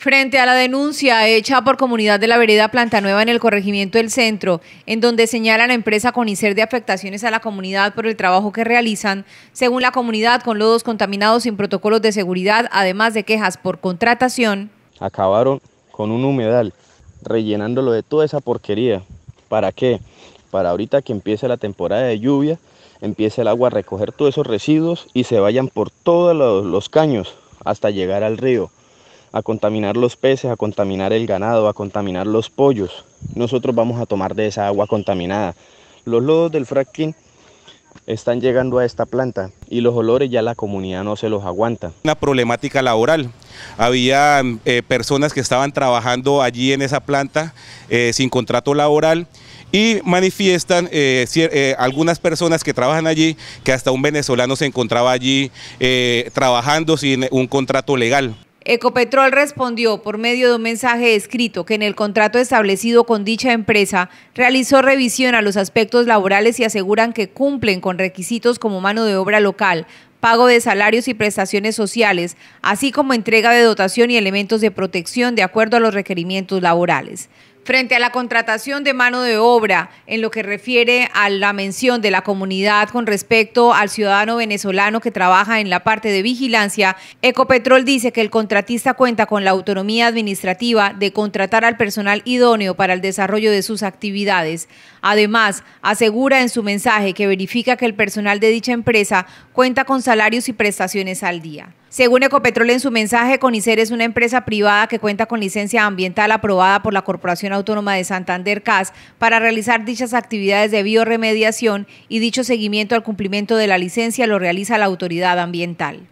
Frente a la denuncia hecha por Comunidad de la Vereda Planta Nueva en el corregimiento del centro, en donde señalan la empresa con ICER de afectaciones a la comunidad por el trabajo que realizan, según la comunidad con lodos contaminados sin protocolos de seguridad, además de quejas por contratación. Acabaron con un humedal, rellenándolo de toda esa porquería. ¿Para qué? Para ahorita que empiece la temporada de lluvia, empiece el agua a recoger todos esos residuos y se vayan por todos los caños hasta llegar al río a contaminar los peces, a contaminar el ganado, a contaminar los pollos. Nosotros vamos a tomar de esa agua contaminada. Los lodos del fracking están llegando a esta planta y los olores ya la comunidad no se los aguanta. Una problemática laboral. Había eh, personas que estaban trabajando allí en esa planta eh, sin contrato laboral y manifiestan eh, algunas personas que trabajan allí que hasta un venezolano se encontraba allí trabajando sin un contrato legal. Ecopetrol respondió por medio de un mensaje escrito que en el contrato establecido con dicha empresa realizó revisión a los aspectos laborales y aseguran que cumplen con requisitos como mano de obra local, pago de salarios y prestaciones sociales, así como entrega de dotación y elementos de protección de acuerdo a los requerimientos laborales. Frente a la contratación de mano de obra, en lo que refiere a la mención de la comunidad con respecto al ciudadano venezolano que trabaja en la parte de vigilancia, Ecopetrol dice que el contratista cuenta con la autonomía administrativa de contratar al personal idóneo para el desarrollo de sus actividades. Además, asegura en su mensaje que verifica que el personal de dicha empresa cuenta con salarios y prestaciones al día. Según Ecopetrol en su mensaje, CONICER es una empresa privada que cuenta con licencia ambiental aprobada por la Corporación Autónoma de Santander CAS para realizar dichas actividades de bioremediación y dicho seguimiento al cumplimiento de la licencia lo realiza la autoridad ambiental.